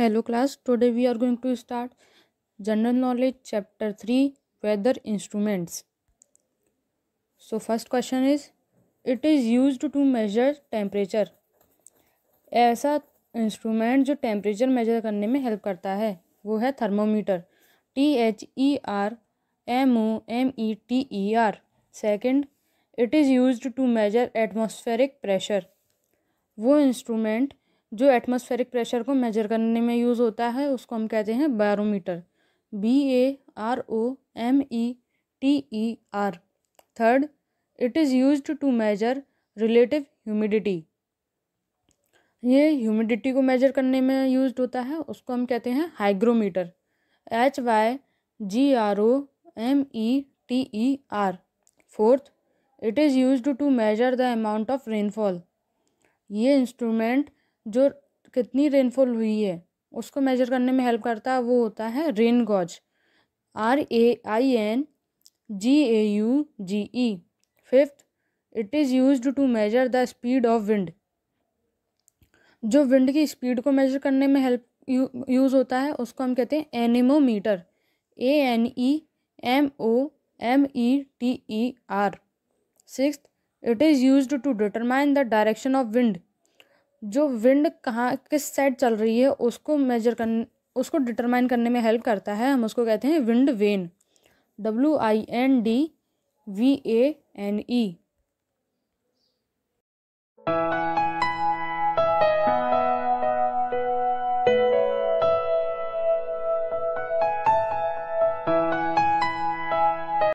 hello class today we are going to start general knowledge chapter three weather instruments so first question is it is used to measure temperature ऐसा instrument जो temperature measure करने में help करता है वो है thermometer T H E R M O M E T E R second it is use to measure atmospheric pressure वो instrument जो एटमॉस्फेरिक प्रेशर को मेजर करने में यूज़ होता है उसको हम कहते हैं barometer B A R O M E T E R third it is use to measure relative humidity ये ह्यूमिडिटी को मेजर करने में यूज होता है उसको हम कहते हैं hygrometer H Y G R O M E T E R fourth it is use to measure the amount of rainfall ये इंस्ट्रूमेंट जो कितनी रेनफॉल हुई है उसको मेजर करने में हेल्प करता है वो होता है rain gauge R A I N G A U G E fifth it is use to measure the speed of wind जो विंड की स्पीड को मेजर करने में हेल्प यूज़ होता है उसको हम कहते हैं anemometer A N E M O M E T E R six it is use to determine the direction of wind जो विंड कहाँ किस साइड चल रही है उसको मेजर कर उसको डिटरमाइन करने में हेल्प करता है हम उसको कहते हैं wind vane W I N D V A N E